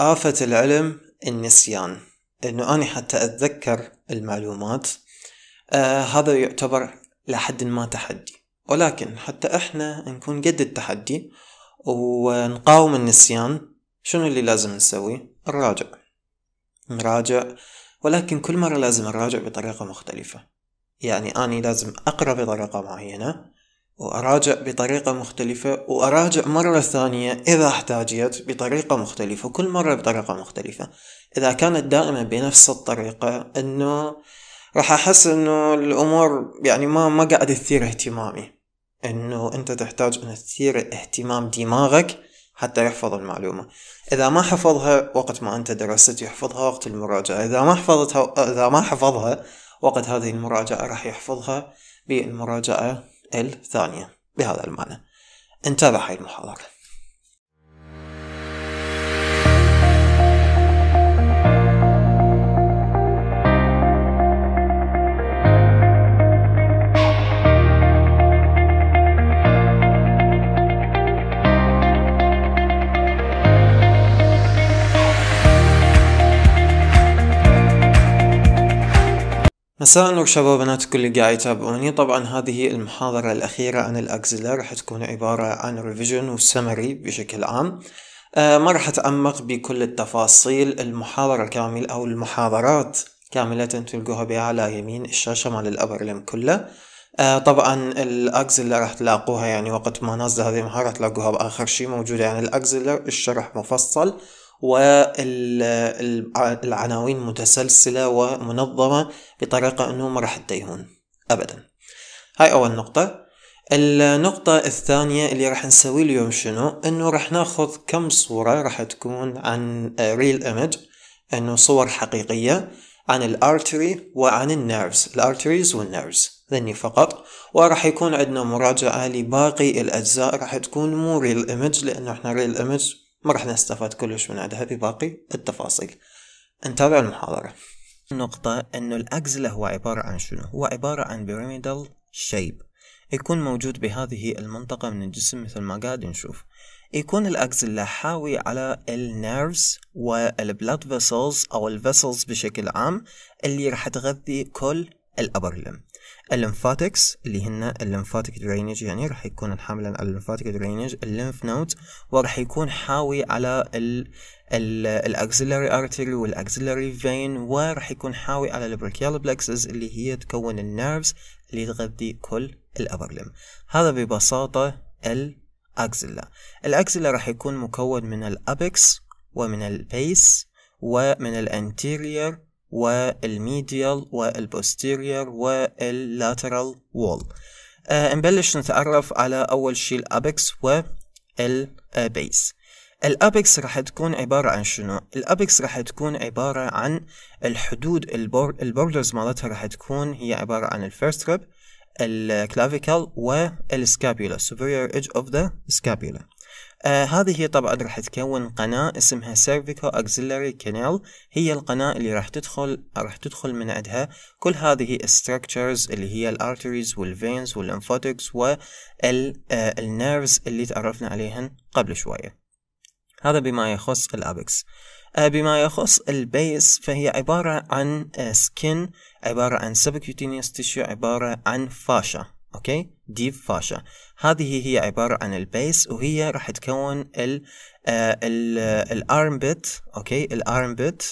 آفة العلم النسيان إنه أنا حتى أتذكر المعلومات آه هذا يعتبر لحد ما تحدي ولكن حتى إحنا نكون قد التحدي ونقاوم النسيان شنو اللي لازم نسوي؟ نراجع نراجع ولكن كل مرة لازم نراجع بطريقة مختلفة يعني أني لازم أقرأ بطريقة معينة وأراجع بطريقة مختلفة وأراجع مرة ثانية إذا احتاجيت بطريقة مختلفة وكل مرة بطريقة مختلفة إذا كانت دائما بنفس الطريقة إنه راح أحس إنه الأمور يعني ما ما قاعد تثير اهتمامي إنه أنت تحتاج إن تثير اهتمام دماغك حتى يحفظ المعلومة إذا ما حفظها وقت ما أنت درست يحفظها وقت المراجعة إذا ما حفظتها إذا ما حفظها وقت هذه المراجعة راح يحفظها بالمراجعة الثانية بهذا المعنى انتبه هاي المحاضرة مساء النور شباب بنات الكل اللي قاعد يتابعوني طبعا هذه المحاضرة الأخيرة عن الأكزيلا راح تكون عبارة عن ريفيجن وسمري بشكل عام أه ما راح أتعمق بكل التفاصيل المحاضرة كاملة أو المحاضرات كاملة تلقوها بها على يمين الشاشة مال الأبرلم كله أه طبعا الأكزيلا راح تلاقوها يعني وقت ما نزل هذه المحاضرة تلاقوها بآخر شي موجودة يعني الأكزيلا الشرح مفصل والعناوين متسلسلة ومنظمة بطريقة أنه ما راح تتيهون أبدا هاي أول نقطة النقطة الثانية اللي راح نسوي اليوم شنو أنه راح ناخذ كم صورة راح تكون عن ريل ايمج أنه صور حقيقية عن الارتري وعن النيرفز الارتريز والنيرفز ذني فقط وراح يكون عندنا مراجعة لباقي الأجزاء راح تكون مو ريل ايمج لأنه احنا ريل ايمج ما راح نستفاد كلش من عندها باقي التفاصيل نتابع المحاضرة النقطة أنه الاكزلة هو عبارة عن شنو؟ هو عبارة عن بيراميدال شيب يكون موجود بهذه المنطقة من الجسم مثل ما قاعد نشوف يكون الأكزلة حاوي على النيرفز والبلاد فيسلز أو الفيسلز بشكل عام اللي راح تغذي كل الأبر لم الليمفاتكس اللي هن الليمفاتيك درينج يعني راح يكون الحامل على الليمفاتيك درينج الليمف نوت وراح يكون حاوي على ال الاكسلري ارتري والاكسلري فين وراح يكون حاوي على البريكيال بلكسز اللي هي تكون النيرفز اللي تغذي كل الابرلم هذا ببساطة الاكسلا الاكسلا راح يكون مكون من الابكس ومن البيس ومن الانتيرير والميديال والبوستيريور واللاترال وول آه نبلش نتعرف على أول شي الأبكس والبيس الأبكس راح تكون عبارة عن شنو؟ الأبكس راح تكون عبارة عن الحدود البور البوردرز مالتها راح تكون هي عبارة عن الفيرست ريب الكلافيكال والسكابيولا superior edge of the scapula آه هذه طبعا راح تكون قناة اسمها سيرفيكو أكسلري كانال هي القناة اللي راح تدخل راح تدخل من عندها كل هذه structures اللي هي الارتريز والفينز والانفوتكس والنيرفز اللي تعرفنا عليهن قبل شوية هذا بما يخص الأبكس آه، بما يخص البيس فهي عبارة عن سكن آه، عبارة عن subcutaneous tissue عبارة عن فاشة أوكي ديف فاشا هذه هي عبارة عن البيس وهي راح تكون ال آه، الارم آه، بيت اوكي الارم بيت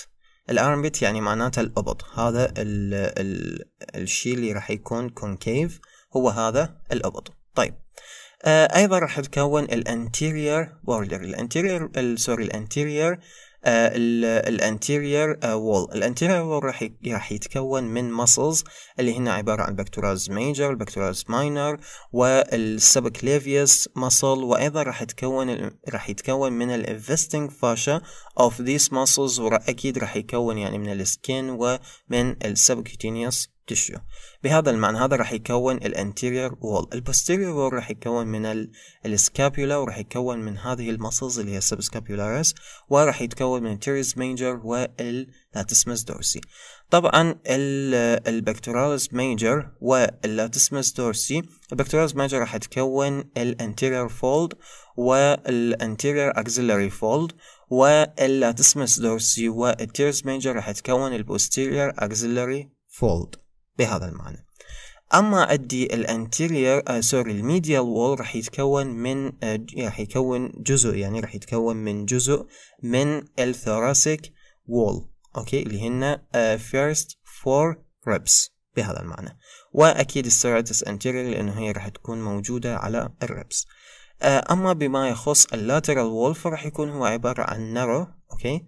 الارم بيت يعني معناته الابط هذا الـ الـ الشيء اللي راح يكون كونكيف هو هذا الابط طيب آه ايضا راح تكون الانتيرير بوردر الانتيرير سوري الانتيرير آه، الانتيرير وول آه، الانتيرير وول راح راح يتكون من مسلز اللي هنا عباره عن بكتوراز ميجر البكتوراز ماينر ليفيس مسل وايضا راح يتكون راح يتكون من الانفستنج فاشا اوف ذيس مسلز واكيد راح يكون يعني من السكين ومن السبكوتينيوس تشيو بهذا المعنى هذا راح يكون الانتيرير وول البوستيرير وول راح يكون من السكابيولا وراح يكون من هذه المسلز اللي هي السبسكابيولاريس وراح يتكون من التيريز مينجر واللاتسمس دورسي طبعا البكتوراليس ميجر واللاتسمس دورسي البكتوراليس ميجر راح يتكون الانتيرير فولد والانتيرير اكزيلاري فولد واللاتسمس دورسي والتيرز مينجر راح يتكون البوستيرير اكزيلاري فولد بهذا المعنى اما عندي الانتيرير آه سوري الميديال وول راح يتكون من آه راح يكون جزء يعني راح يتكون من جزء من الثوراسيك وول اوكي اللي هن آه first four ribs بهذا المعنى واكيد السيراتس انتيرير لانه هي راح تكون موجوده على الربس آه، اما بما يخص اللاترال وول فراح يكون هو عباره عن نارو اوكي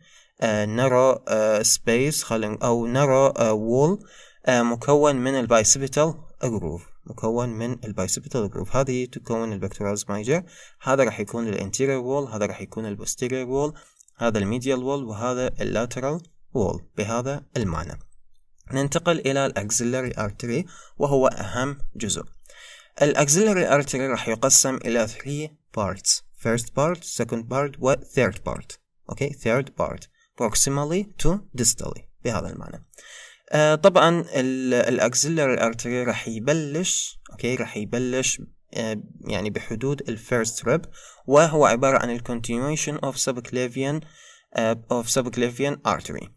نارو آه، سبيس آه، خلينا او نارو وول آه، مكون من البايسبيتال جروف مكون من البايسبيتال جروف هذه تكون البكتورالز مايجر هذا راح يكون الانتيرير وول هذا راح يكون البوستيرير وول هذا الميديال وول وهذا اللاترال وول بهذا المعنى ننتقل إلى الأكسلري أرتري وهو أهم جزء الأكسلري أرتري راح يقسم إلى 3 parts first part second part و third part أوكي okay? third part proximally to distally بهذا المعنى آه طبعا الاكزيلر الارتري رح يبلش اوكي رح يبلش آه، يعني بحدود الفيرست ريب وهو عبارة عن الكونتينيويشن اوف سبكليفيان اوف سبكليفيان ارتري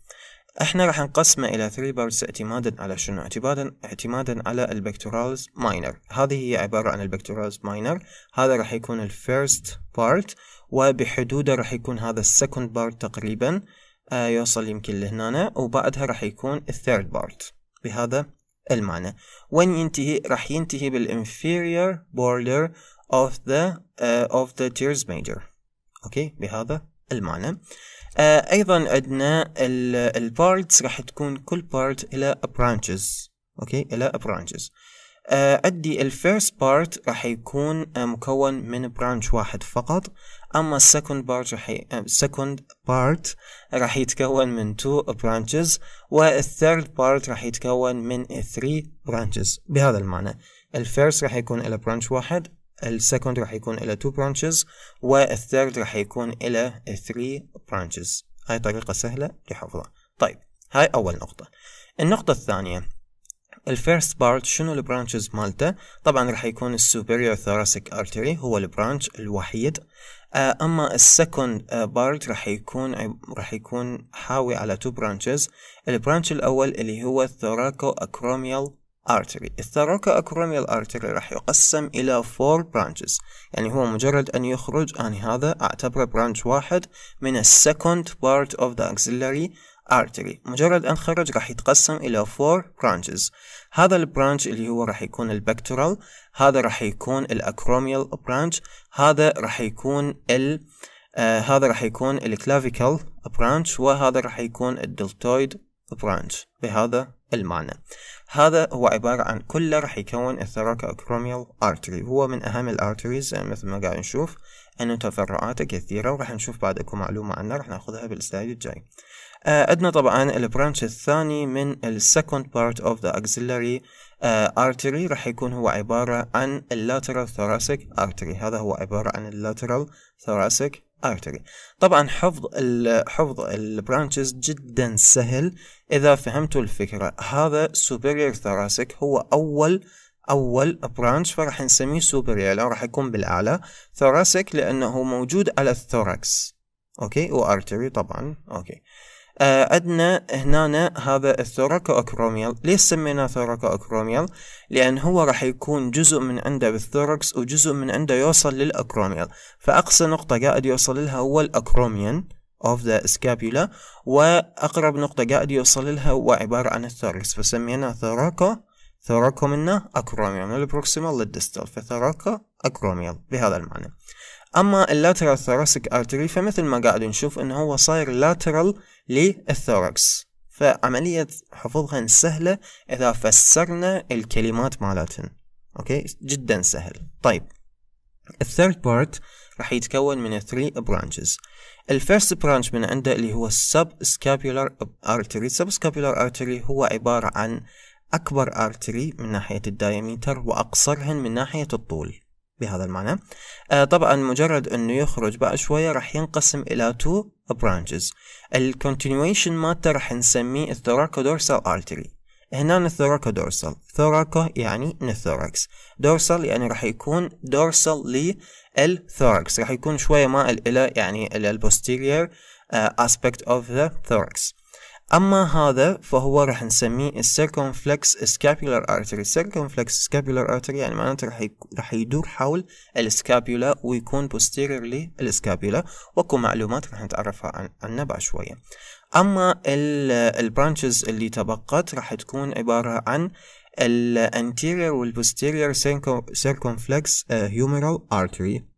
احنا راح نقسمه الى 3 بارتس اعتمادا على شنو اعتمادا اعتمادا على البكتورالز ماينر هذه هي عبارة عن البكتورالز ماينر هذا راح يكون الفيرست بارت وبحدوده راح يكون هذا السكند بارت تقريبا آه، يوصل يمكن لهنا وبعدها راح يكون الثيرد بارت بهذا المعنى وين ينتهي راح ينتهي بالinferior border of the اوف آه، of the tears major اوكي بهذا المعنى uh, ايضا عندنا البارتس راح تكون كل بارت الى branches اوكي الى branches عندي الفيرست بارت راح يكون uh, مكون من برانش واحد فقط أما السكند بارت رح السكند آه، بارت رح يتكون من تو برانشز والثيرد بارت رح يتكون من 3 برانشز بهذا المعنى الفيرست رح يكون إلى برانش واحد السكند رح يكون إلى تو برانشز والثيرد رح يكون إلى 3 برانشز هاي طريقة سهلة لحفظها طيب هاي أول نقطة النقطة الثانية الفيرست بارت شنو البرانشز مالته طبعا راح يكون السوبيريور ثوراسيك ارتري هو البرانش الوحيد آه، اما السكند بارت آه، راح يكون راح يكون حاوي على تو برانشز البرانش الاول اللي هو الثوراكو اكروميال artery الثوراكو اكروميال artery راح يقسم الى 4 branches يعني هو مجرد ان يخرج اني هذا اعتبره برانش واحد من السكند بارت اوف ذا axillary artery مجرد ان خرج راح يتقسم الى 4 branches هذا البرانش اللي هو راح يكون البكتورال هذا راح يكون الاكروميال برانش هذا راح يكون ال آه هذا راح يكون الكلافيكال برانش وهذا راح يكون الدلتويد برانش بهذا المعنى هذا هو عبارة عن كله راح يكون الثراك أكروميال أرتري هو من أهم الأرتريز آه، مثل ما قاعد نشوف أنه تفرعاته كثيرة وراح نشوف بعد أكو معلومة عنها راح ناخذها بالسلايد الجاي آه، عندنا طبعا البرانش الثاني من السكند بارت اوف ذا اكسلري ارتري راح يكون هو عبارة عن اللاترال ثوراسيك ارتري هذا هو عبارة عن اللاترال ثوراسيك ارتري طبعا حفظ ال حفظ البرانشز جدا سهل اذا فهمتوا الفكرة هذا superior ثوراسيك هو اول اول برانش فراح نسميه سوبريور لانه راح يكون بالاعلى ثوراسيك لانه موجود على الثوركس اوكي وارتري طبعا اوكي آه عندنا هنا هذا الثوراكو أكروميال ليش سميناه ثوراكو أكروميال لأن هو راح يكون جزء من عنده بالثوركس وجزء من عنده يوصل للأكروميال فأقصى نقطة قاعد يوصل لها هو الأكروميان of the scapula وأقرب نقطة قاعد يوصل لها هو عبارة عن الثوركس فسميناه ثوراكو ثوراكو منه أكروميال من البروكسيمال للدستال فثوراكو أكروميال بهذا المعنى اما اللاترال ثوراسيك ارتري فمثل ما قاعد نشوف انه هو صاير لاترال للثوركس فعملية حفظهن سهلة اذا فسرنا الكلمات مالتهن اوكي جدا سهل طيب الثيرد بارت راح يتكون من 3 برانشز الفيرست برانش من عنده اللي هو السب سكابيولار ارتري السب سكابيولار ارتري هو عبارة عن اكبر ارتري من ناحية الدايمتر واقصرهن من ناحية الطول بهذا المعنى آه طبعا مجرد انه يخرج بقى شوية راح ينقسم الى تو برانشز الكونتينيويشن مالته راح نسميه الثوراكو دورسال ارتري هنا الثوراكو دورسال ثوراكو يعني من الثوركس دورسال يعني راح يكون دورسال للثوركس راح يكون شوية مائل الى يعني الى البوستيريور اسبكت اوف ذا thorax أما هذا فهو راح نسميه السيركمفلكس سكابيولار ارتري السيركمفلكس سكابيولار ارتري يعني معناته راح راح يدور حول السكابيولا ويكون posterior للسكابيولا واكو معلومات راح نتعرفها عنها بعد شوية أما البرانشز اللي تبقت راح تكون عبارة عن الانتيرير والبوستيرير سيركمفلكس هيوميرال ارتري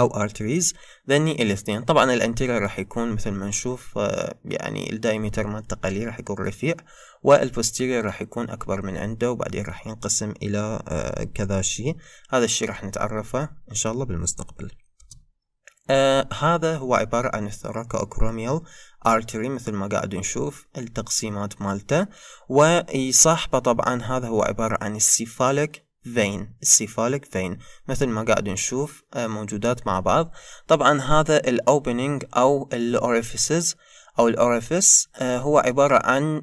أو arteries ذني الاثنين طبعا الانتيرير راح يكون مثل ما نشوف آه، يعني الدايمتر مال التقليل راح يكون رفيع والبوستيرير راح يكون أكبر من عنده وبعدين راح ينقسم إلى آه، كذا شيء هذا الشيء راح نتعرفه إن شاء الله بالمستقبل آه هذا هو عبارة عن الثراكوأكروميال ارتري مثل ما قاعد نشوف التقسيمات مالته ويصاحبه طبعا هذا هو عبارة عن السيفاليك فين السيفاليك فين مثل ما قاعد نشوف آه، موجودات مع بعض طبعا هذا الاوبننج او الاوريفيسز او الاوريفيس آه، هو عبارة عن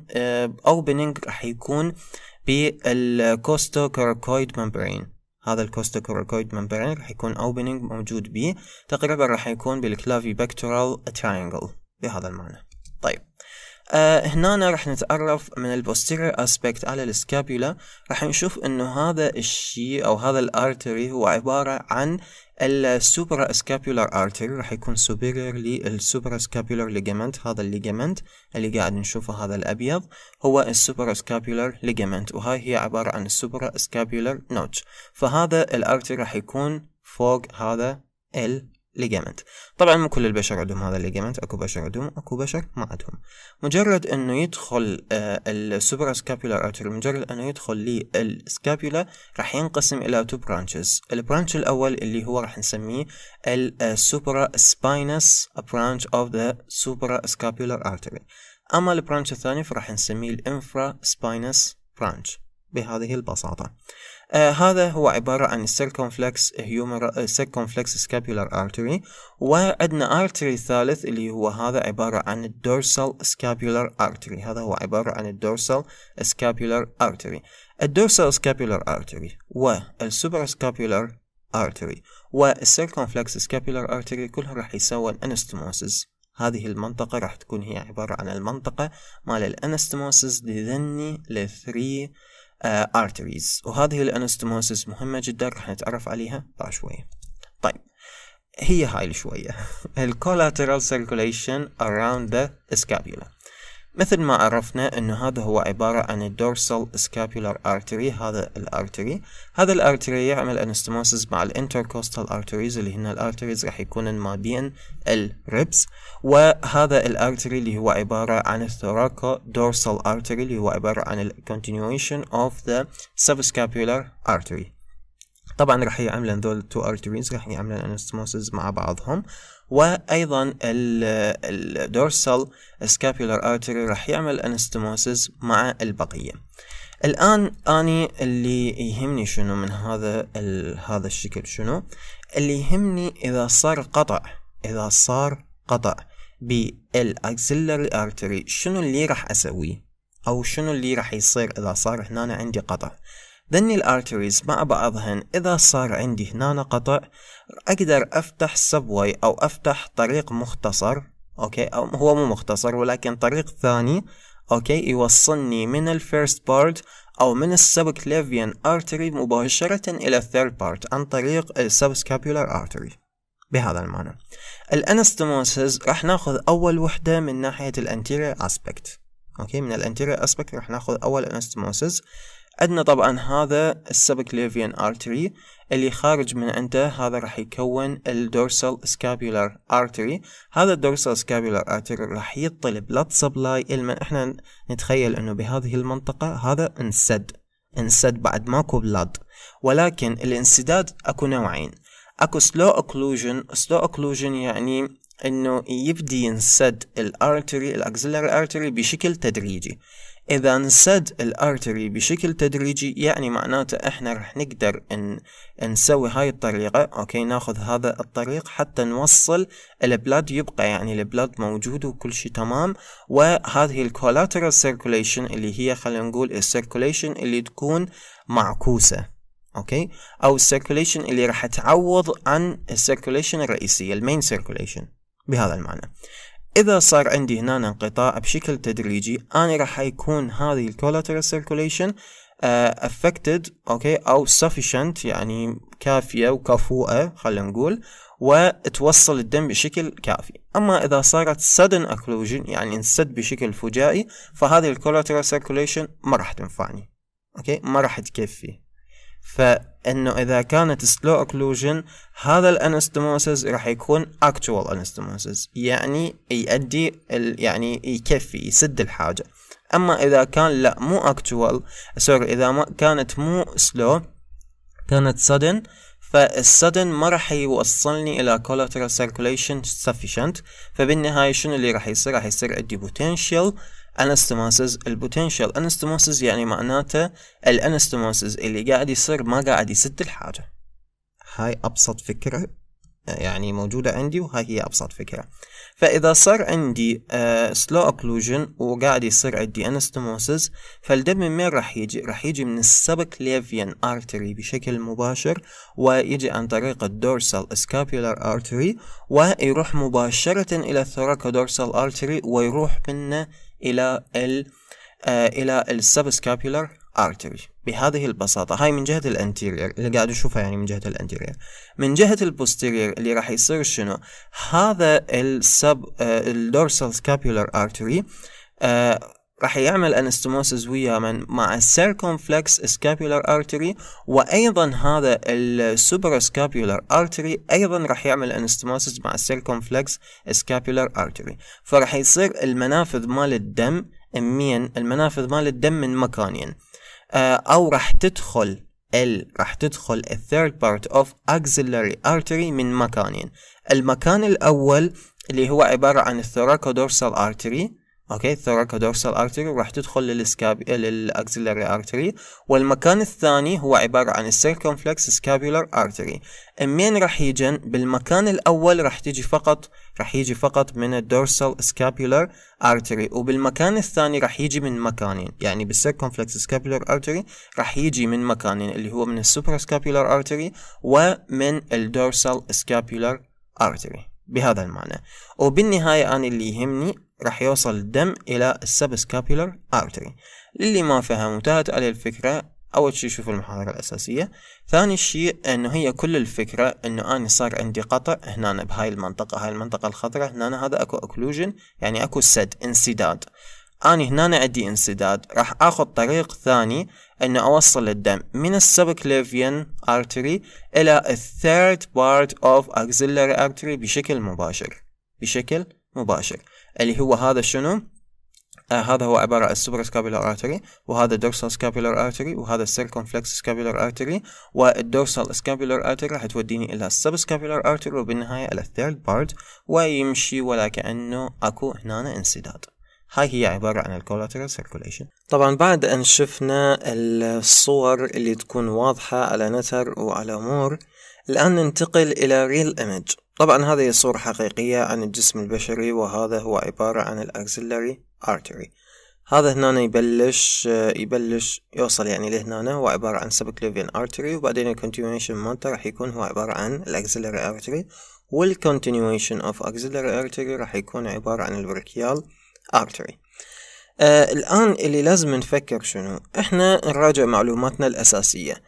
اوبننج آه، راح يكون بالكوستوكوركويد ممبرين هذا الكوستوكوركويد ممبرين راح يكون اوبننج موجود به تقريبا راح يكون بالكلافي بكتورال تراينجل بهذا المعنى طيب آه هنا راح نتعرف من البوستيرير اسبكت على السكابيولا راح نشوف انه هذا الشيء او هذا الارتري هو عبارة عن السوبرا سكابيولار ارتري راح يكون سوبيرير للسوبرا سكابيولار ليجمنت هذا الليجامنت اللي قاعد نشوفه هذا الابيض هو السوبرا سكابيولار ليجمنت وهاي هي عبارة عن السوبرا سكابيولار نوتش فهذا الارتري راح يكون فوق هذا ال ليجامنت طبعا مو كل البشر عندهم هذا الليجامنت اكو بشر عندهم اكو بشر ما عندهم مجرد انه يدخل السوبر السوبرا سكابيولار ارتري مجرد انه يدخل للسكابيولا راح ينقسم الى تو برانشز البرانش الاول اللي هو راح نسميه السوبر سباينس برانش اوف ذا سوبر سكابيولار ارتري اما البرانش الثاني فراح نسميه الانفرا سباينس برانش بهذه البساطة آه هذا هو عبارة عن circumflex هيومر circumflex سكابيولار ارتري وعندنا ارتري ثالث اللي هو هذا عبارة عن الدورسال سكابيولار ارتري هذا هو عبارة عن الدورسال سكابيولار ارتري الدورسال سكابيولار ارتري والسوبر سكابيولار ارتري والسيركمفلكس سكابيولار ارتري كلها راح يسوون anastomosis هذه المنطقة راح تكون هي عبارة عن المنطقة مال الانستموسز لذني لثري آه، arteries وهذه الانستموسس مهمة جدا راح نتعرف عليها بعد شوية طيب هي هاي شوية ال collateral circulation around the scapula مثل ما عرفنا انه هذا هو عبارة عن الدورسال سكابولار ارتري هذا الارتري هذا الارتري يعمل انستموسيس مع الانتركوستال ارتريز اللي هنا الارتريز راح يكون ما بين الريبس وهذا الارتري اللي هو عبارة عن الثوراكو دورسال ارتري اللي هو عبارة عن الكونتينيويشن اوف ذا سبسكابولار ارتري طبعا راح يعملن ذول تو ارتريز راح يعملن انستموسيس مع بعضهم وايضا الدورسال سكابيولار ارتري راح يعمل انستموسيس مع البقيه الان اني اللي يهمني شنو من هذا هذا الشكل شنو اللي يهمني اذا صار قطع اذا صار قطع بالاكسلري ارتري شنو اللي راح اسويه او شنو اللي راح يصير اذا صار هنا عندي قطع ذني الارتريز مع بعضهن اذا صار عندي هنا قطع اقدر افتح سبوي او افتح طريق مختصر اوكي او هو مو مختصر ولكن طريق ثاني اوكي يوصلني من الفيرست بارت او من السبكليفيان ارتري مباشرة الى الثيرد بارت عن طريق السبسكابيولار ارتري بهذا المعنى الانستموسز راح ناخذ اول وحدة من ناحية الانتيرير اسبكت اوكي من الانتيرير اسبكت راح ناخذ اول انستموسز عندنا طبعا هذا السبكليفيان ارتري اللي خارج من عنده هذا راح يكون الدورسال سكابيولار ارتري هذا الدورسال سكابيولار ارتري راح يطل بلاد سبلاي لما احنا نتخيل انه بهذه المنطقة هذا انسد انسد بعد ماكو بلاد ولكن الانسداد اكو نوعين اكو سلو اوكلوجن سلو اوكلوجن يعني انه يبدي ينسد الارتري الاكسلر ارتري بشكل تدريجي إذا انسد الأرتري بشكل تدريجي يعني معناته إحنا رح نقدر إن نسوي هاي الطريقة أوكي ناخذ هذا الطريق حتى نوصل البلاد يبقى يعني البلاد موجود وكل شيء تمام وهذه الكولاترال سيركوليشن اللي هي خلينا نقول السيركوليشن اللي تكون معكوسة اوكي او السيركوليشن اللي راح تعوض عن السيركوليشن الرئيسيه المين سيركوليشن بهذا المعنى اذا صار عندي هنا انقطاع بشكل تدريجي انا راح يكون هذه الكولاترال سيركوليشن افكتد اوكي او sufficient يعني كافيه وكفوءه خلينا نقول وتوصل الدم بشكل كافي اما اذا صارت sudden occlusion يعني انسد بشكل فجائي فهذه الكولاترال سيركوليشن ما راح تنفعني اوكي ما راح تكفي فانه اذا كانت سلو اوكلوجن هذا الانستموسز راح يكون اكتوال انستموسز يعني يؤدي يعني يكفي يسد الحاجه اما اذا كان لا مو اكتوال سوري اذا ما كانت مو سلو كانت سدن فالسدن ما راح يوصلني الى collateral circulation sufficient فبالنهاية شنو اللي راح يصير راح يصير عندي potential انستماسز البوتنشال anastomosis يعني معناته الانستماسز اللي قاعد يصير ما قاعد يسد الحاجة هاي أبسط فكرة يعني موجودة عندي وهاي هي أبسط فكرة فإذا صار عندي سلو آه، أكلوجن وقاعد يصير عندي anastomosis فالدم من مين راح يجي؟ راح يجي من السبك ليفيان أرتري بشكل مباشر ويجي عن طريق الدورسال scapular أرتري ويروح مباشرة إلى الثوراكودورسال أرتري ويروح منه إلى ال آه، إلى السبسكابيولار ارتري بهذه البساطة هاي من جهة الانتيرير اللي قاعد اشوفها يعني من جهة الانتيرير من جهة البوستيرير اللي راح يصير شنو هذا السب الدورسال سكابيولار ارتري آه راح يعمل انستموسز ويا من مع السيركونفلكس سكابيولار ارتري وايضا هذا السوبر سكابيولار ارتري ايضا راح يعمل انستموسز مع السيركونفلكس سكابيولار ارتري فراح يصير المنافذ مال الدم امين المنافذ مال الدم من مكانين آه، او راح تدخل ال راح تدخل الثيرد بارت اوف اكسلري ارتري من مكانين المكان الاول اللي هو عبارة عن الثوراكودورسال ارتري اوكي الثوراكا دورسال ارتري وراح تدخل للسكاب للاكزيلاري ارتري والمكان الثاني هو عباره عن السيركمفلكس سكابيولار ارتري امين راح يجن بالمكان الاول راح تيجي فقط راح يجي فقط من الدورسال سكابيولار ارتري وبالمكان الثاني راح يجي من مكانين يعني بالسيركمفلكس سكابيولار ارتري راح يجي من مكانين اللي هو من السوبر سكابيولار ارتري ومن الدورسال سكابيولار ارتري بهذا المعنى وبالنهاية أنا اللي يهمني راح يوصل الدم إلى السبسكابيلر آرتري للي ما فهم وانتهت عليه الفكرة أول شي شوف المحاضرة الأساسية ثاني شيء أنه هي كل الفكرة أنه أنا صار عندي قطع هنا بهاي المنطقة هاي المنطقة الخضراء هنا هذا أكو أكلوجن يعني أكو سد انسداد أنا هنا عندي انسداد راح أخذ طريق ثاني انه أوصل الدم من السبكليفيان artery إلى الثيرد بارت أوف axillary artery بشكل مباشر بشكل مباشر اللي هو هذا شنو آه هذا هو عبارة عن السوبر سكابيلر ارتري وهذا الدورسال سكابيلر ارتري وهذا السيركونفلكس سكابيلر ارتري والدورسال سكابيلر ارتري راح توديني الى السب سكابيلر ارتري وبالنهاية الى الثيرد بارت ويمشي ولا كأنه اكو هنا انسداد هاي هي عبارة عن الكولاترال سيركوليشن طبعا بعد أن شفنا الصور اللي تكون واضحة على نتر وعلى مور الآن ننتقل إلى ريل إيمج طبعا هذه صورة حقيقية عن الجسم البشري وهذا هو عبارة عن الأكسلري artery هذا هنا يبلش يبلش يوصل يعني لهنا هو عبارة عن subclavian artery وبعدين ال continuation مالته راح يكون هو عبارة عن الأكسلري artery وال continuation of auxiliary artery راح يكون عبارة عن البركيال artery آه الآن اللي لازم نفكر شنو احنا نراجع معلوماتنا الأساسية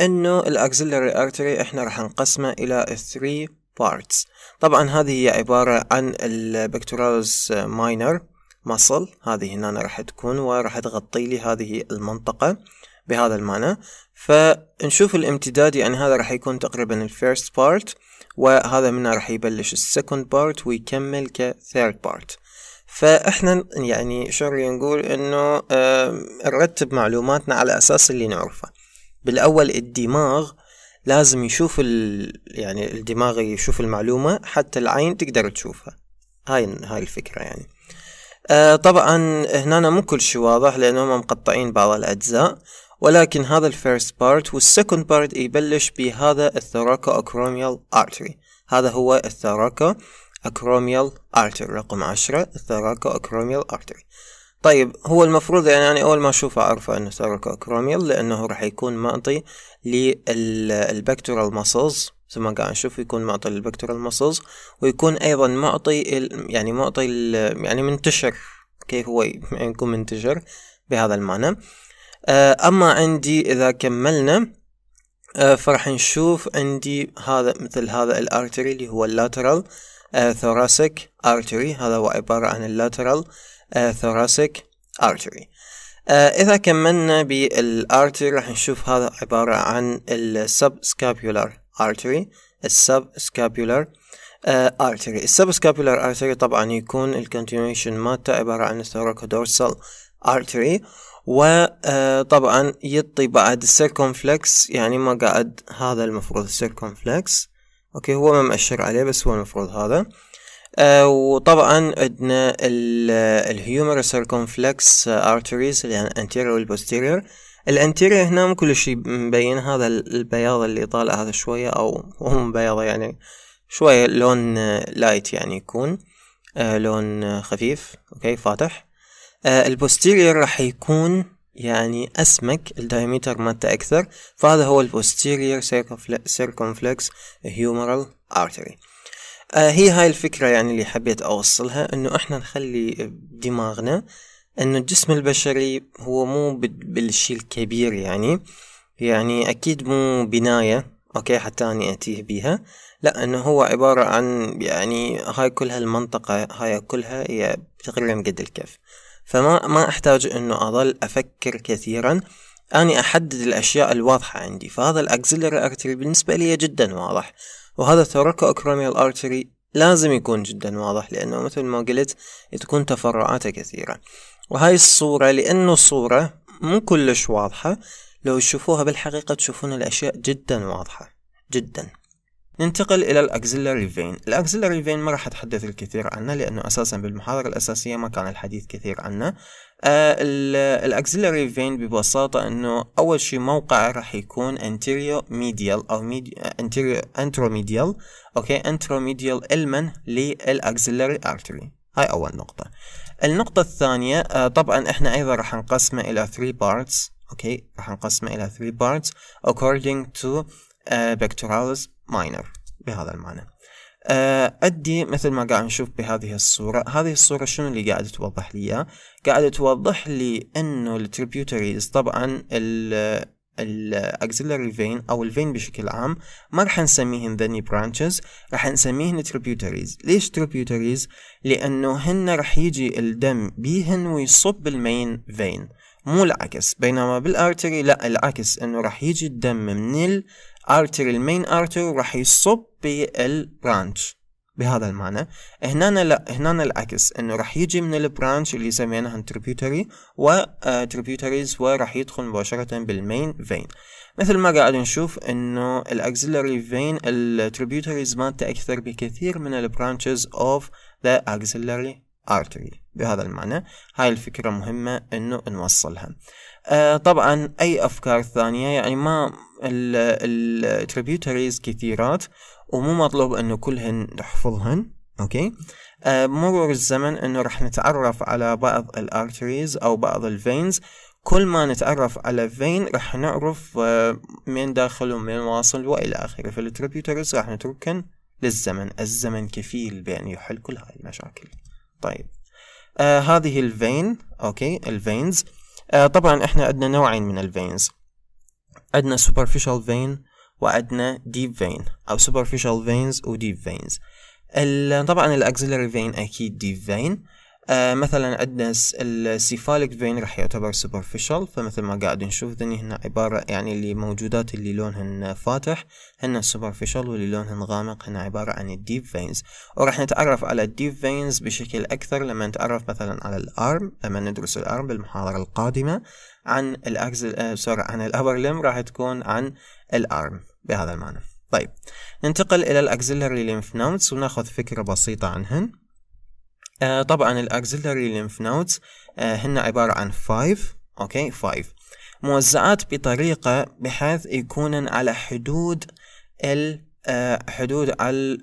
انه الاكسلري artery احنا راح نقسمه الى 3 parts طبعا هذه هي عبارة عن البكتورالز ماينر مصل هذه هنا راح تكون وراح تغطي لي هذه المنطقة بهذا المعنى فنشوف الامتداد يعني هذا راح يكون تقريبا الفيرست بارت وهذا منه راح يبلش السكند بارت ويكمل كثيرد بارت فاحنا يعني شو نقول انه نرتب معلوماتنا على اساس اللي نعرفه بالاول الدماغ لازم يشوف ال... يعني الدماغ يشوف المعلومة حتى العين تقدر تشوفها هاي هاي الفكرة يعني آه طبعا هنا مو كل شيء واضح لأنهم مقطعين بعض الأجزاء ولكن هذا الفيرست بارت والسكند بارت يبلش بهذا الثوراكو أكروميال أرتري هذا هو الثوراكو أكروميال أرتري رقم عشرة الثوراكو أكروميال أرتري طيب هو المفروض يعني أنا أول ما أشوفه أعرفه أنه سيركوكروميال لأنه راح يكون معطي للبكتورال ماسلز زي ما قاعد نشوف يكون معطي للبكتورال ماسلز ويكون أيضا معطي يعني معطي يعني منتشر كيف هو يكون منتشر بهذا المعنى آه، أما عندي إذا كملنا آه، فراح نشوف عندي هذا مثل هذا الارتري اللي هو اللاترال ثوراسيك ارتري هذا هو عبارة عن اللاترال thoracic artery آه، إذا كملنا بالارتري راح نشوف هذا عبارة عن السبسكابيولار artery السبسكابيولار آه، artery السبسكابيولار artery طبعا يكون الكونتينيوشن مالته عبارة عن الثوراكودورسال artery وطبعا آه، يطي بعد السيركونفلكس يعني ما قاعد هذا المفروض السيركونفلكس اوكي هو ما مأشر عليه بس هو المفروض هذا آه، وطبعا عندنا الهيومر سيركونفلكس ارتريز يعني الانتيريور والبوستيريور الانتيريور هنا كل شيء مبين هذا البياض اللي طالع هذا شوية او هم بياضة يعني شوية لون لايت آه، يعني يكون آه، لون خفيف اوكي فاتح البوستيريور راح يكون يعني أسمك الدايمتر مالته أكثر فهذا هو البوستيريور سيركونفلكس هيومرال artery آه، هي هاي الفكرة يعني اللي حبيت أوصلها إنه إحنا نخلي بدماغنا إنه الجسم البشري هو مو بالشي الكبير يعني يعني أكيد مو بناية أوكي حتى أني أتيه بيها لا إنه هو عبارة عن يعني هاي كل هالمنطقة هاي كلها هي تقريبا قد الكف فما ما أحتاج إنه أظل أفكر كثيرا أني أحدد الأشياء الواضحة عندي فهذا الأكسلر أرتري بالنسبة لي جدا واضح وهذا ترقع كرونيال ارتري لازم يكون جدا واضح لأنه مثل ما قلت تكون تفرعاته كثيرة وهاي الصورة لأنه الصورة مو كلش واضحة لو تشوفوها بالحقيقة تشوفون الأشياء جدا واضحة جدا ننتقل إلى الاكزيلاري فين الاكزيلاري فين ما راح أتحدث الكثير عنه لأنه أساسا بالمحاضرة الأساسية ما كان الحديث كثير عنه آه، الاكسلري فين ببساطة انه اول شي موقع راح يكون انتيريو ميديال او انتيريو ميديال اوكي ميديال المن للاكسلري ارتري هاي اول نقطة النقطة الثانية آه، طبعا احنا ايضا راح نقسمه الى 3 parts اوكي راح نقسمه الى 3 parts according to آه، pectoralis minor بهذا المعنى آه، أدي مثل ما قاعد نشوف بهذه الصورة هذه الصورة شنو اللي قاعدة توضح لي قاعدة توضح لي أنه التريبيوتريز طبعا الـ axillary فين او الفين بشكل عام ما راح نسميهن ذني برانشز راح نسميهن تريبيوتريز ليش تريبيوتريز لانه هن راح يجي الدم بيهن ويصب المين فين مو العكس بينما بالارتري لا العكس انه راح يجي الدم من ارتر المين ارتر راح يصب بالبرانش بهذا المعنى هنا لا هنا العكس انه راح يجي من البرانش اللي سميناها تريبيوتري تريبيوتريز وراح يدخل مباشرة بالمين فين مثل ما قاعد نشوف انه الاكسلري فين التريبيوتريز مالته اكثر بكثير من البرانشز اوف ذا اكسلري ارتري بهذا المعنى هاي الفكرة مهمة انه نوصلها آه، طبعا اي افكار ثانية يعني ما التريبيوتريز كثيرات ومو مطلوب انه كلهن نحفظهن اوكي آه مرور الزمن انه راح نتعرف على بعض الارتريز او بعض الفينز كل ما نتعرف على فين راح نعرف آه من داخل ومن واصل والى اخره فالتريبيوتريز راح نتركن للزمن الزمن كفيل بأن يحل كل هاي المشاكل طيب آه هذه الفين اوكي الفينز آه طبعا احنا عندنا نوعين من الفينز عندنا superficial vein وعندنا deep vein او superficial veins و deep veins طبعا الاكسلري vein اكيد deep vein آه، مثلا عندنا السيفاليك فين راح يعتبر سوبرفيشال فمثل ما قاعد نشوف ذني هنا عبارة يعني اللي موجودات اللي لونهن فاتح هن سوبرفيشال واللي لونهن غامق هن عبارة عن الديب فينز وراح نتعرف على الديب فينز بشكل أكثر لما نتعرف مثلا على الأرم لما ندرس الأرم بالمحاضرة القادمة عن الأكزل سوري آه، عن الأبر لم راح تكون عن الأرم بهذا المعنى طيب ننتقل إلى الأكزيلري ليمف نودز وناخذ فكرة بسيطة عنهن آه، طبعا الاكسلري ليمف نودز هن عبارة عن 5 اوكي 5 موزعات بطريقة بحيث يكونن على حدود ال آه، حدود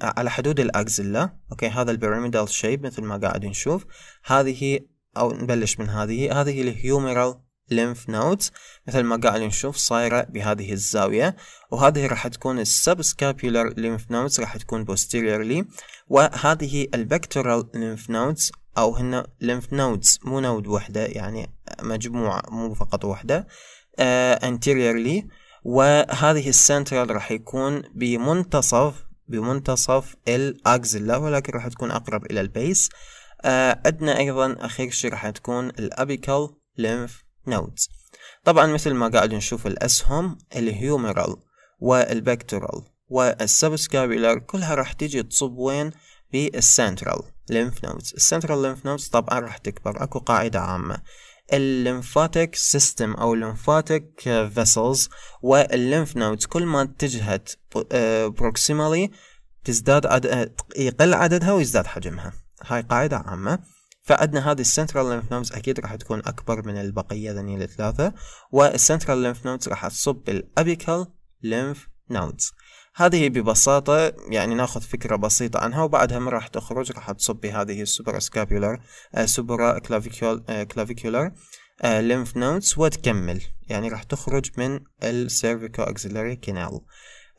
على حدود الاكزيلا اوكي هذا البيراميدال شيب مثل ما قاعد نشوف هذه او نبلش من هذه هذه الهيوميرال lymph nodes مثل ما قاعد نشوف صايرة بهذه الزاوية وهذه راح تكون subscapular lymph nodes راح تكون posteriorly وهذه البكتورال lymph nodes أو هن lymph nodes مو نود وحدة يعني مجموعة مو فقط وحدة uh, anteriorly وهذه السنترال راح يكون بمنتصف بمنتصف الأكزيلا ولكن راح تكون أقرب إلى البيس آه، عندنا أيضا أخير شي راح تكون الأبيكال ليمف نودز طبعا مثل ما قاعد نشوف الأسهم الهيومرال والبكتورال والسبسكابيلر كلها راح تجي تصب وين بالسنترال ليمف نودز السنترال ليمف نودز طبعا راح تكبر اكو قاعدة عامة الليمفاتيك سيستم او الليمفاتيك فيسلز والليمف نودز كل ما اتجهت بروكسيمالي آه، تزداد عدد آه، يقل عددها ويزداد حجمها هاي قاعدة عامة فعندنا هذه السنترال لينف نودز اكيد راح تكون اكبر من البقيه ذني الثلاثه والسنترال لينف نودز راح تصب بالابيكال لينف نودز هذه ببساطة يعني ناخذ فكرة بسيطة عنها وبعدها من راح تخرج راح تصب بهذه السوبر سكابيولر آه سوبرا كلافيكول آه كلافيكولر آه، نودز وتكمل يعني راح تخرج من السيرفيكو اكزيلاري كينال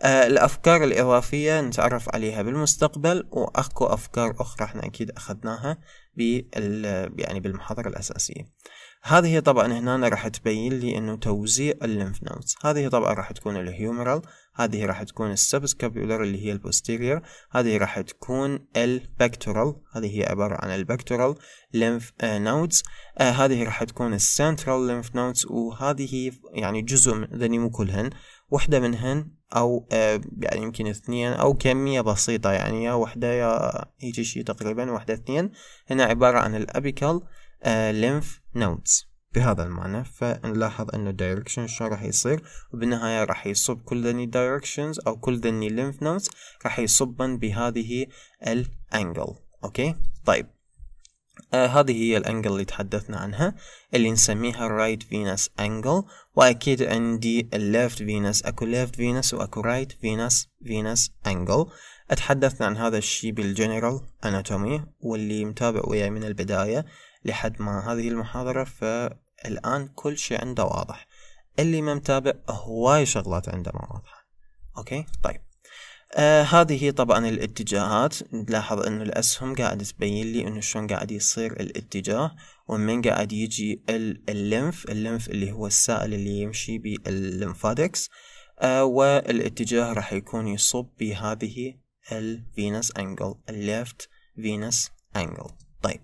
الأفكار الإضافية نتعرف عليها بالمستقبل وأكو أفكار أخرى احنا أكيد أخذناها بال يعني بالمحاضرة الأساسية هذه طبعا هنا راح تبين لي انه توزيع الليمف نودز هذه طبعا راح تكون الهيومرال هذه راح تكون السبسكابيولر اللي هي البوستيرير هذه راح تكون البكتورال هذه هي عبارة عن البكتورال ليمف نودز هذه راح تكون السنترال ليمف نودز وهذه يعني جزء من مو كلهن وحدة منهن أو آه، يعني يمكن اثنين أو كمية بسيطة يعني يا وحدة يا هيجي شي تقريبا وحدة اثنين هنا عبارة عن الأبيكال لينف نودز بهذا المعنى فنلاحظ انه الدايركشن شلون راح يصير وبالنهاية راح يصب كل ذني دايركشنز او كل ذني لينف نودز راح يصبن بهذه الانجل اوكي طيب آه هذه هي الأنجل اللي تحدثنا عنها اللي نسميها الرايت فينس أنجل وأكيد عندي الليفت فينس أكو ليفت فينس وأكو رايت فينس فينس أنجل اتحدثنا عن هذا الشي بالجنرال أناتومي واللي متابع وياي من البداية لحد ما هذه المحاضرة فالآن كل شي عنده واضح اللي ما متابع هواي شغلات عنده ما واضحة أوكي طيب آه هذه طبعا الاتجاهات نلاحظ انه الاسهم قاعد تبين لي انه شلون قاعد يصير الاتجاه ومن قاعد يجي اللمف اللمف اللي هو السائل اللي يمشي بالليمفادكس آه والاتجاه راح يكون يصب بهذه الفينس انجل الليفت فينس انجل طيب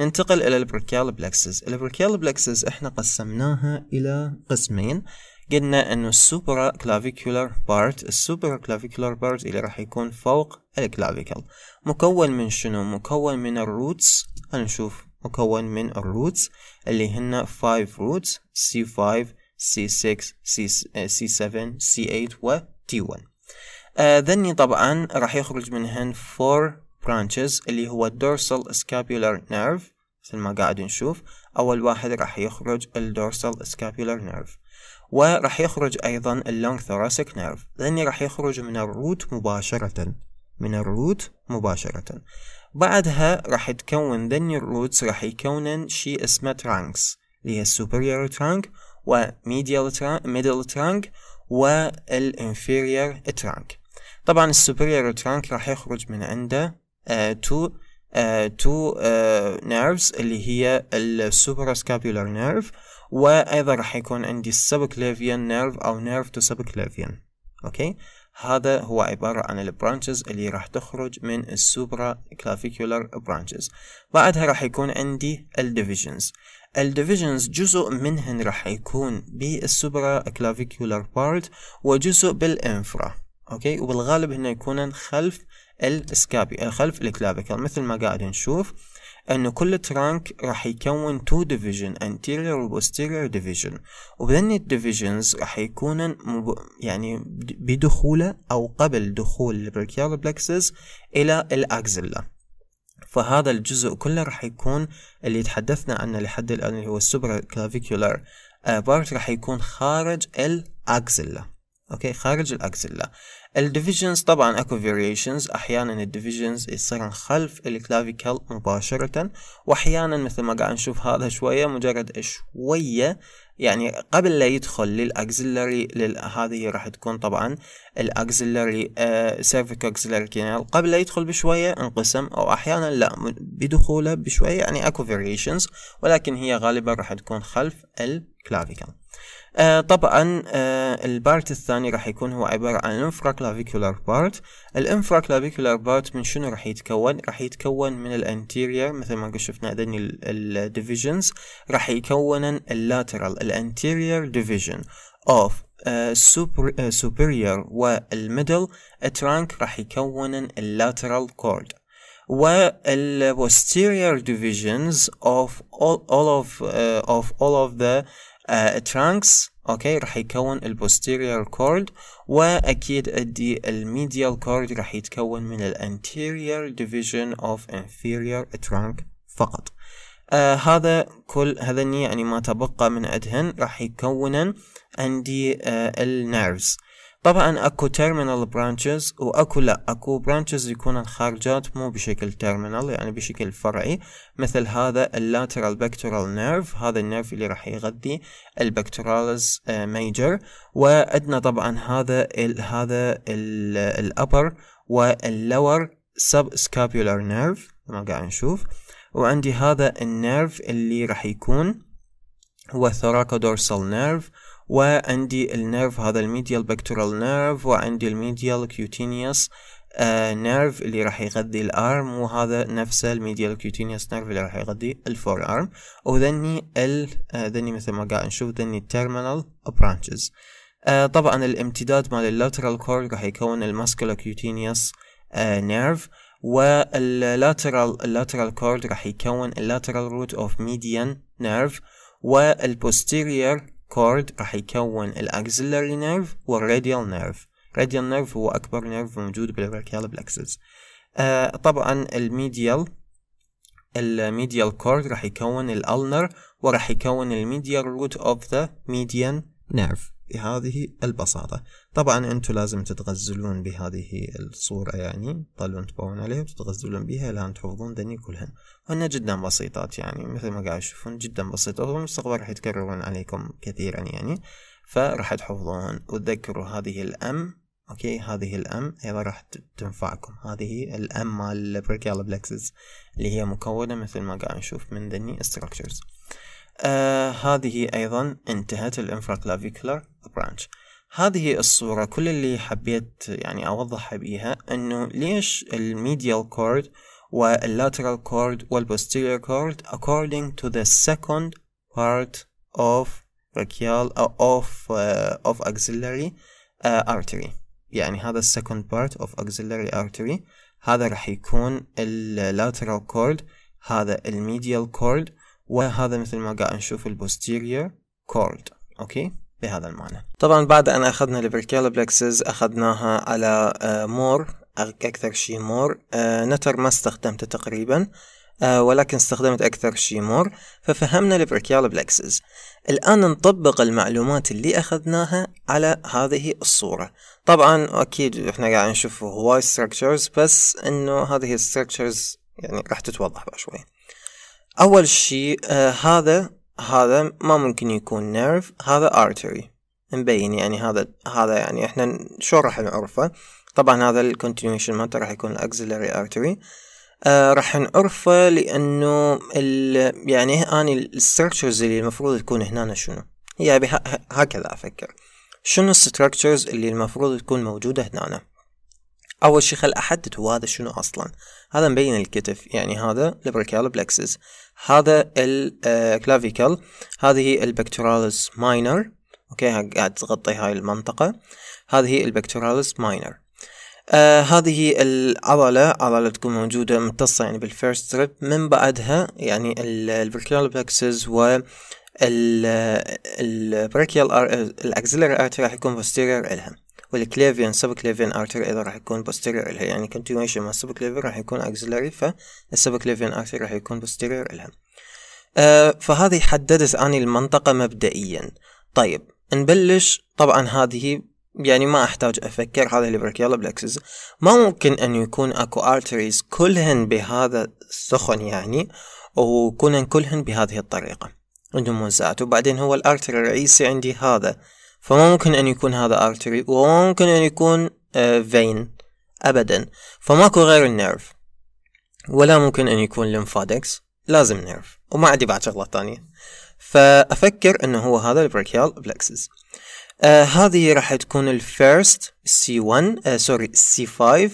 ننتقل الى البريكيال بلكسس البريكيال بلكسس احنا قسمناها الى قسمين قلنا انه السوبرا كلافيكولار بارت السوبرا كلافيكولار بارت اللي راح يكون فوق الكلافيكل مكون من شنو مكون من الروتس هنشوف مكون من الروتس اللي هن 5 روتس C5 C6 C7 C8 و T1 آه ذني طبعا راح يخرج منهن 4 branches اللي هو dorsal scapular nerve مثل ما قاعد نشوف اول واحد راح يخرج الدورسال scapular نيرف وراح يخرج أيضا اللونج ثوراسيك نيرف لأني راح يخرج من الروت مباشرة من الروت مباشرة بعدها راح يتكون ذني الروتس راح يكونن شيء اسمه ترانكس اللي هي السوبريور ترانك وميديال ترانك ميدل ترانك والانفيرير ترانك طبعا السوبريور ترانك راح يخرج من عنده آه تو آه، تو نيرفز آه، اللي هي السوبراسكابيولار نيرف وايضا راح يكون عندي السبكليفيان نيرف او نيرف تو سبكليفيان اوكي هذا هو عبارة عن البرانشز اللي راح تخرج من السوبرا كلافيكولار برانشز بعدها راح يكون عندي الديفيجنز الديفيجنز جزء منهن راح يكون بالسوبرا كلافيكولار بارت وجزء بالانفرا اوكي وبالغالب هنا يكونن خلف السكابي خلف الكلافيكل مثل ما قاعد نشوف أن كل ترانك راح يكون تو ديفيجن anterior و posterior division وبذن الديفيجنز راح يكون مب... يعني بدخوله أو قبل دخول البركيال بلكسس إلى الأكزيلا فهذا الجزء كله راح يكون اللي تحدثنا عنه لحد الآن اللي هو السوبر كلافيكولار بارت راح يكون خارج الأكزيلا اوكي خارج الأكزيلا الديفيجنز طبعا اكو فاريشنز احيانا الديفيجنز يصيرن خلف الكلافيكال مباشرة واحيانا مثل ما قاعد نشوف هذا شوية مجرد شوية يعني قبل لا يدخل للاكزلري هذه راح تكون طبعا الاكزلري سيرفيك اكزلري كينال قبل لا يدخل بشويه انقسم او احيانا لا بدخوله بشويه يعني اكو فاريشنز ولكن هي غالبا راح تكون خلف الكلافيكال آه طبعا آه البارت الثاني راح يكون هو عبارة عن الانفرا كلافيكولار بارت الانفرا كلافيكولار بارت من شنو راح يتكون راح يتكون من الانتيرير مثل ما شفنا عندنا الديفيجنز راح يكون اللاترال الانتيرير ديفيجن اوف superior والميدل ترانك راح يكون اللاترال كورد وال posterior divisions of all, all of uh, of all of the ترانكس آه، اوكي راح يكون البوستيريور كورد واكيد ادي الميديال كورد راح يتكون من الانتيريور ديفيجن اوف انفيريور ترانك فقط آه هذا كل هذني يعني ما تبقى من عندهن راح يكونن عندي آه النيرفز طبعا اكو تيرمينال برانشز واكو لا اكو برانشز يكون الخارجات مو بشكل تيرمينال يعني بشكل فرعي مثل هذا اللاترال بكتورال نيرف هذا النيرف اللي راح يغذي البكتورالز آه، ميجر وعندنا طبعا هذا ال هذا الابر واللور سب سكابيولار نيرف ما قاعد نشوف وعندي هذا النيرف اللي راح يكون هو ثوراكودورسال نيرف وعندي النيرف هذا الميديال بكتورال نيرف وعندي الميديال كيوتينيوس نيرف اللي راح يغذي الارم وهذا نفسه الميديال كيوتينيوس نيرف اللي راح يغذي الفور ارم وذني ال آه، ذني مثل ما قاعد نشوف ذني التيرمينال آه، برانشز طبعا الامتداد مال اللاترال كورد راح يكون الماسكولار كيوتينيوس نيرف واللاترال اللاترال كورد راح يكون اللاترال روت اوف ميديان نيرف والبوستيريور كورد راح يكون الاكسلري نيرف والراديال نيرف راديال نيرف هو اكبر نيرف موجود بالبراكيال بلكسس آه طبعا الميديال الميديال كورد راح يكون الالنر وراح يكون الميديال روت اوف ذا ميديان نيرف بهذه البساطة طبعا انتو لازم تتغزلون بهذه الصورة يعني تطلون تبون عليها وتتغزلون بها لان تحفظون ذني كلهن وهن جدا بسيطات يعني مثل ما قاعد تشوفون جدا بسيطة والمستقبل راح يتكررون عليكم كثيرا يعني فراح تحفظون وتذكروا هذه الام اوكي هذه الام ايضا راح تنفعكم هذه الام مال البريكال بلكسز اللي هي مكونه مثل ما قاعد نشوف من ذني structures آه هذه أيضا انتهت الانفراكلافيكولار برانش هذه الصورة كل اللي حبيت يعني أوضح بيها أنه ليش الميديال كورد واللاترال كورد والبوستيريور كورد according to the second part of brachial uh, of uh, of axillary uh, آه، artery يعني هذا second part of axillary artery هذا راح يكون اللاترال كورد هذا الميديال كورد وهذا مثل ما قاعد نشوف البوستيريور كورد اوكي بهذا المعنى طبعا بعد ان اخذنا الفيرتيال بلكسز اخذناها على آه، مور اكثر شيء مور آه، نتر ما استخدمته تقريبا آه، ولكن استخدمت أكثر شي مور ففهمنا الفركيال بلكسز الآن نطبق المعلومات اللي أخذناها على هذه الصورة طبعا أكيد إحنا قاعد نشوف هواي ستراكشرز بس إنه هذه الستراكشرز يعني راح تتوضح بعد شوي أول شيء آه هذا هذا ما ممكن يكون نيرف هذا artery مبين يعني هذا هذا يعني احنا شو راح نعرفه طبعا هذا الكونتينيوشن مالته راح يكون الاكسلري ارتري آه راح نعرفه لانه يعني اني الستركتشرز اللي المفروض تكون هنا شنو هي هكذا افكر شنو الستركتشرز اللي المفروض تكون موجودة هنا اول شيء خل احدد هو هذا شنو اصلا هذا مبين الكتف يعني هذا البريكال بلكسس هذا الكلافيكل آه، هذه البكتوراليس ماينر اوكي قاعد تغطي هاي المنطقة هذه البكتوراليس ماينر آه هذه العضلة عضلة تكون موجودة متصة يعني بالفيرست ستريب من بعدها يعني البريكيال بلكسز و البريكيال الاكسلري ارتي راح يكون بوستيرير الها والكليفيان سب كليفيان ارتر اذا راح يكون posterior إلها يعني continuation مع سب كليفيان راح يكون اكزلري فالسب كليفيان ارتر راح يكون posterior إلها أه فهذه حددت أني المنطقة مبدئيا طيب نبلش طبعا هذه يعني ما احتاج افكر هذا البركيالا بلكسز ما ممكن ان يكون اكو ارتريز كلهن بهذا السخن يعني وكونن كلهن بهذه الطريقة عندهم موزعات وبعدين هو الارتري الرئيسي عندي هذا فممكن أن يكون هذا artery وممكن أن يكون آه، vein أبدا فماكو غير النيرف ولا ممكن أن يكون lymphatics لازم نيرف وما عندي بعد شغلات ثانية فأفكر أنه هو هذا البريكيال بلكسس آه هذه راح تكون الفيرست سي 1 سوري سي 5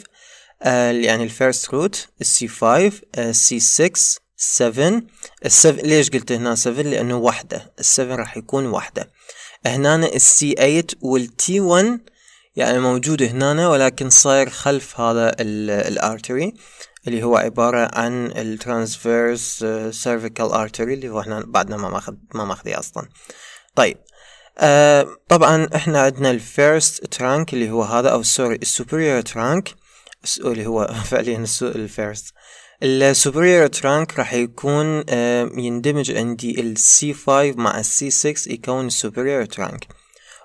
يعني الفيرست روت c 5 آه، c 6 7 السف... ليش قلت هنا 7 لانه وحدة ال7 راح يكون واحده هنا السي 8 والتي 1 يعني موجود هنا ولكن صاير خلف هذا الارتري اللي هو عبارة عن الترانسفيرس سيرفيكال ارتري اللي هو احنا بعدنا ما ماخذ ما ماخذيه اصلا طيب آه طبعا احنا عندنا الفيرست ترانك اللي هو هذا او سوري السوبريور ترانك اللي هو فعليا الفيرست السوبريور ترانك راح يكون آه، يندمج عندي ال C5 مع ال C6 يكون السوبريور ترانك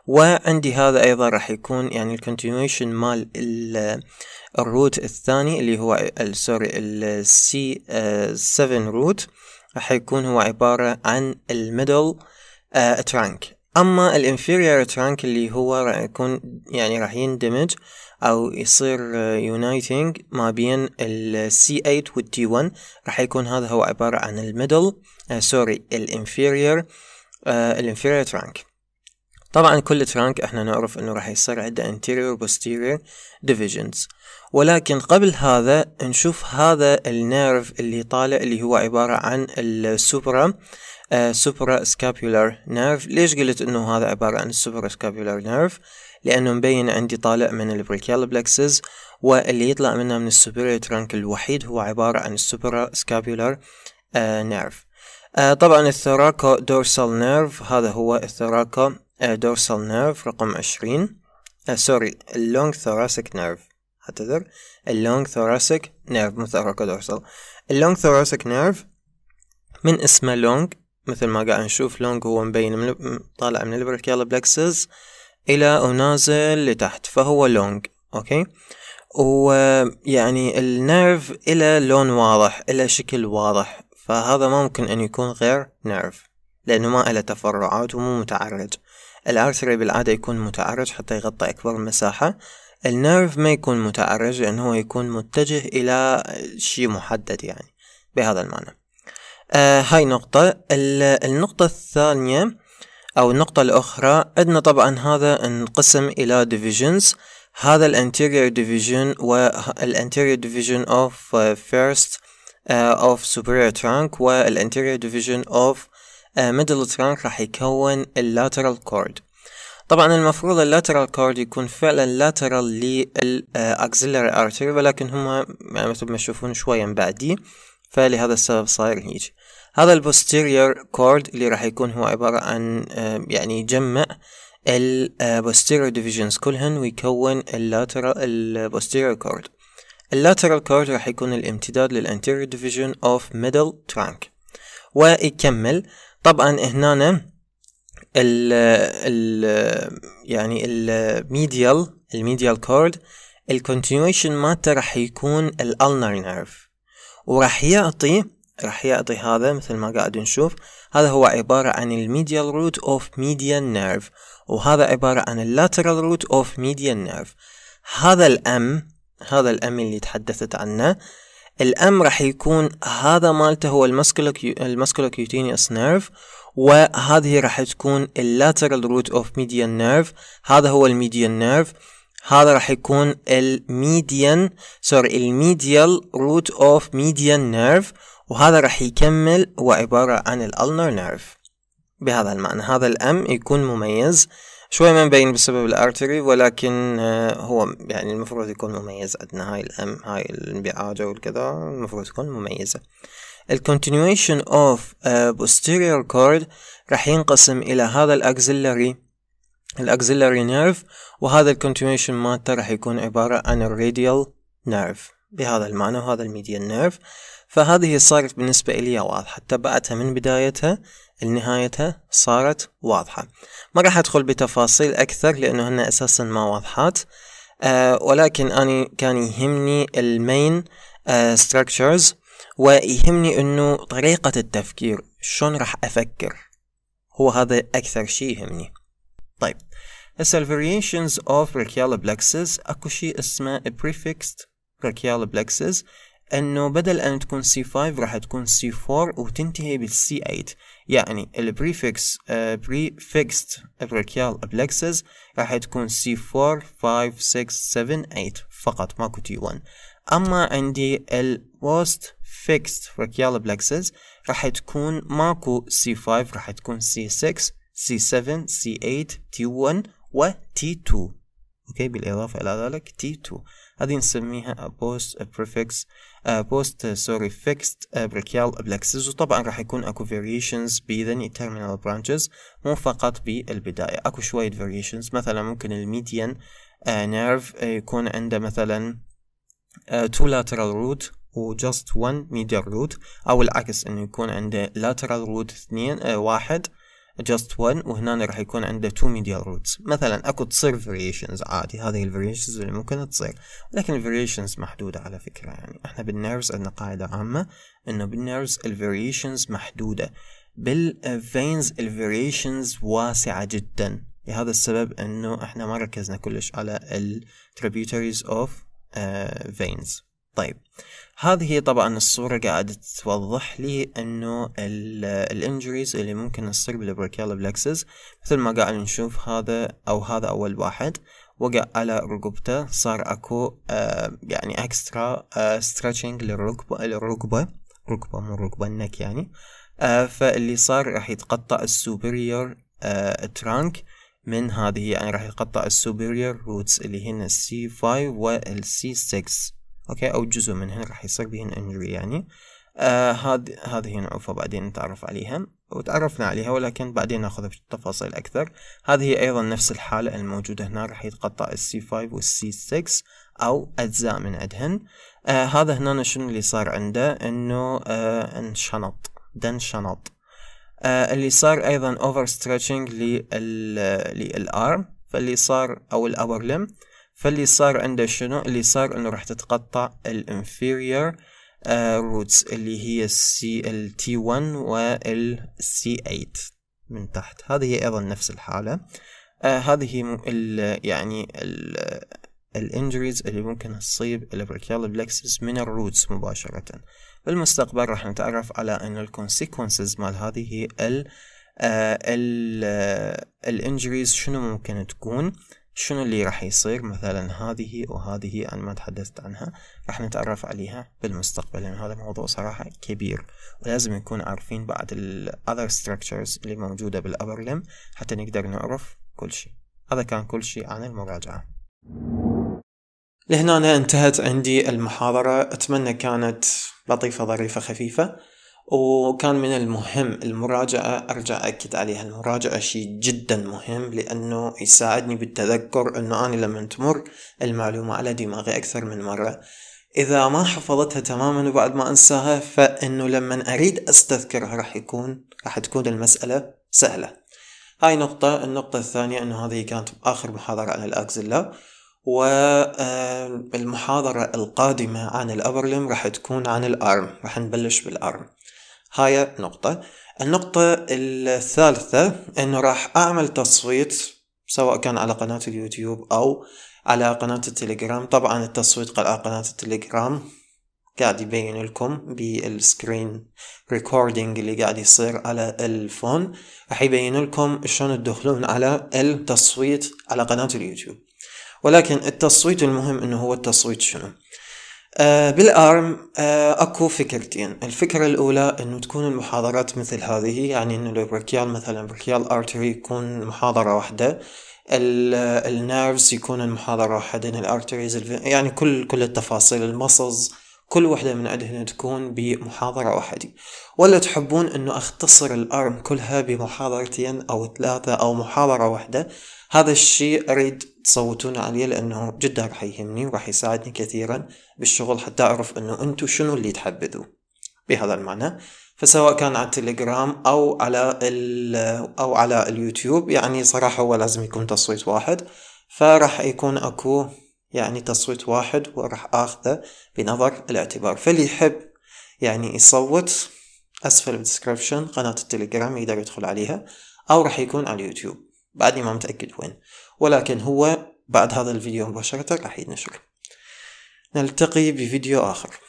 وعندي هذا ايضا راح يكون يعني الكونتينيوشن مال الروت آه، الثاني اللي هو سوري ال C7 روت آه، راح يكون هو عبارة عن الميدل ترانك اما الانفيريور ترانك اللي هو راح يكون يعني راح يندمج او يصير يونايتنج آه، ما بين السي 8 والتي 1 راح يكون هذا هو عبارة عن الميدل آه سوري الانفيريور آه الانفيريور ترانك طبعا كل ترانك احنا نعرف انه راح يصير عنده انتيريور بوستيريور ديفيجنز ولكن قبل هذا نشوف هذا النيرف اللي طالع اللي هو عبارة عن السوبرا سوبرا سكابيولار نيرف ليش قلت انه هذا عبارة عن السوبرا سكابيولار نيرف لانه مبين عندي طالع من البريكيال بلكسز واللي يطلع منها من السوبريو ترانك الوحيد هو عبارة عن السوبرا سكابيولار نيرف طبعا الثوراكو دورسال نيرف هذا هو الثوراكو دورسال نيرف رقم عشرين سوري اللونج ثوراسيك نيرف اعتذر اللونج ثوراسيك نيرف مو ثوراكو دورسال اللونج ثوراسيك نيرف من اسمه لونج مثل ما قاعد نشوف لونج هو مبين من طالع من البريكيال بلكسز الى ونازل لتحت فهو لونج اوكي ويعني النيرف الى لون واضح الى شكل واضح فهذا ممكن ان يكون غير نيرف لانه ما له تفرعات ومو متعرج الارتري بالعادة يكون متعرج حتى يغطي اكبر مساحة النيرف ما يكون متعرج لانه هو يكون متجه الى شيء محدد يعني بهذا المعنى آه هاي نقطة النقطة الثانية أو النقطة الأخرى عندنا طبعا هذا انقسم إلى divisions هذا الانتيريور division آه، آه، والانتيريور division of first uh, of superior trunk والانتيريور division of uh, middle trunk راح يكون lateral cord طبعا المفروض اللاترال كورد يكون فعلا لاترال axillary ارتري ولكن هم يعني مثل ما تشوفون شوية بعدي فلهذا السبب صاير هيجي هذا البوستيريور كورد اللي راح يكون هو عبارة عن يعني يجمع البوستيريور ديفيجنز كلهن ويكون اللاترال البوستيريور كورد اللاترال كورد راح يكون الامتداد للانتيريور ديفيجن اوف ميدل ترانك ويكمل طبعا هنا ال ال يعني الميديال الميديال كورد الكونتينيويشن مالته راح يكون الالنر نيرف وراح يعطي راح يعطي هذا مثل ما قاعد نشوف هذا هو عبارة عن الميديال روت اوف ميديان نيرف وهذا عبارة عن اللاترال روت اوف ميديان نيرف هذا الام هذا الام اللي تحدثت عنه الام راح يكون هذا مالته هو المسكولوكيوتينيوس نيرف وهذه راح تكون اللاترال روت اوف ميديان نيرف هذا هو الميديان نيرف هذا راح يكون الميديان سوري الميديال روت اوف ميديان نيرف وهذا رح يكمل هو عبارة عن الألنر نيرف بهذا المعنى هذا الأم يكون مميز شوي ما مبين بسبب الارتري ولكن آه، هو يعني المفروض يكون مميز عندنا هاي الام هاي الانبعاجة والكذا المفروض تكون مميزة ال continuation of posterior cord راح ينقسم الى هذا الاكزيلاري الاكزيلاري نيرف وهذا ال continuation مالته راح يكون عبارة عن الراديال نيرف بهذا المعنى وهذا الميديان نيرف فهذه صارت بالنسبة إلي واضحة تبعتها من بدايتها لنهايتها صارت واضحة ما راح أدخل بتفاصيل أكثر لأنه هن أساسا ما واضحات أه ولكن أنا كان يهمني المين أه structures ويهمني أنه طريقة التفكير شلون راح أفكر هو هذا أكثر شيء يهمني طيب هسه الفاريشنز اوف بريكيال بلكسز اكو شيء اسمه prefixed brachial plexus انه بدل ان تكون c 5 راح تكون c 4 وتنتهي c 8 يعني البريفكس بريفكست آه، brachial plexus راح تكون c 4 5 6 7 8 فقط ماكو t 1 اما عندي post فيكست brachial plexus راح تكون ماكو c 5 راح تكون c 6 c 7 c 8 t 1 و t 2 اوكي بالاضافه الى ذلك t 2 هذه نسميها بوست بريفكس بوست سوري فيكست بريكيال بلكسز وطبعا راح يكون اكو فاريشنز بذن تيرمينال برانشز مو فقط بالبداية اكو شوية فاريشنز مثلا ممكن الميديان نيرف uh, يكون عنده مثلا تو لاترال روت وجاست one ميديال روت او العكس انه يكون عنده لاترال روت اثنين uh, واحد just one وهنا راح يكون عنده two medial roots مثلا اكو تصير variations عادي هذه variations اللي ممكن تصير ولكن variations محدودة على فكرة يعني احنا بالنيرفز عندنا قاعدة عامة انه بالنيرفز variations محدودة ال variations واسعة جدا لهذا السبب انه احنا ما ركزنا كلش على of اوف آه، فينز طيب هذه طبعا الصورة قاعدة توضح لي انه الانجريز اللي ممكن تصير بالبركيال بلكسس مثل ما قاعد نشوف هذا او هذا اول واحد وقع على رقبته صار اكو آه يعني اكسترا آه ستريتشنج للركبة الركبة ركبة مو ركبة النك يعني آه فاللي صار راح يتقطع السوبريور آه ترانك من هذه يعني راح يقطع السوبريور روتس اللي هنا السي 5 والسي 6 اوكي او جزء منهن راح يصير بهن انجري يعني هذه آه، هذه هي نعرفها بعدين نتعرف عليها وتعرفنا عليها ولكن بعدين ناخذها بتفاصيل اكثر هذه ايضا نفس الحالة الموجودة هنا راح يتقطع السي 5 والسي 6 او اجزاء من عندهن آه هذا هنا شنو اللي صار عنده انه آه انشنط شنط آه اللي صار ايضا اوفر ستريتشنج للارم فاللي صار او الابر لم فاللي صار عنده شنو اللي صار انه راح تتقطع الانفيرير روتس آه، اللي هي السي ال تي 1 والسي 8 من تحت هذه هي ايضا نفس الحالة آه هذه ال يعني الانجريز اللي ممكن تصيب البريكيال بلكسس من الروتس مباشرة بالمستقبل راح نتعرف على ان الكونسيكونسز مال هذه ال آه الانجريز آه، شنو ممكن تكون شنو اللي راح يصير مثلا هذه وهذه أنا ما تحدثت عنها راح نتعرف عليها بالمستقبل لأن يعني هذا موضوع صراحة كبير ولازم نكون عارفين بعض ال other structures اللي موجودة بالأبر لم حتى نقدر نعرف كل شيء هذا كان كل شيء عن المراجعة لهنا أنا انتهت عندي المحاضرة أتمنى كانت لطيفة ظريفة خفيفة وكان من المهم المراجعة أرجع أكد عليها المراجعة شيء جدا مهم لأنه يساعدني بالتذكر أنه أنا لما تمر المعلومة على دماغي أكثر من مرة إذا ما حفظتها تماما وبعد ما أنساها فإنه لما أريد أستذكرها راح يكون راح تكون المسألة سهلة هاي نقطة النقطة الثانية أنه هذه كانت آخر محاضرة عن الأكزيلا والمحاضرة آه، القادمة عن الأبرلم راح تكون عن الأرم راح نبلش بالأرم هاي نقطة النقطة الثالثة انه راح اعمل تصويت سواء كان على قناة اليوتيوب او على قناة التليجرام طبعا التصويت على قناة التليجرام قاعد يبين لكم بالسكرين ريكوردينج اللي قاعد يصير على الفون راح يبين لكم شلون تدخلون على التصويت على قناة اليوتيوب ولكن التصويت المهم انه هو التصويت شنو آه بالارم آه اكو فكرتين الفكرة الاولى انه تكون المحاضرات مثل هذه يعني انه البركيال مثلا بركيال ارتري يكون محاضرة واحدة النيرفز يكون المحاضرة واحدة الارتريز يعني كل كل التفاصيل المصز كل وحدة من عندهن تكون بمحاضرة واحدة ولا تحبون انه اختصر الارم كلها بمحاضرتين او ثلاثة او محاضرة واحدة هذا الشيء اريد تصوتون عليه لأنه جدا راح يهمني وراح يساعدني كثيرا بالشغل حتى أعرف أنه أنتو شنو اللي تحبذوا بهذا المعنى فسواء كان على التليجرام أو على أو على اليوتيوب يعني صراحة هو لازم يكون تصويت واحد فراح يكون أكو يعني تصويت واحد وراح آخذه بنظر الاعتبار فاللي يحب يعني يصوت أسفل الديسكربشن قناة التليجرام يقدر يدخل عليها أو راح يكون على اليوتيوب بعدني ما متأكد وين ولكن هو بعد هذا الفيديو مباشرة راح ينشر نلتقي بفيديو آخر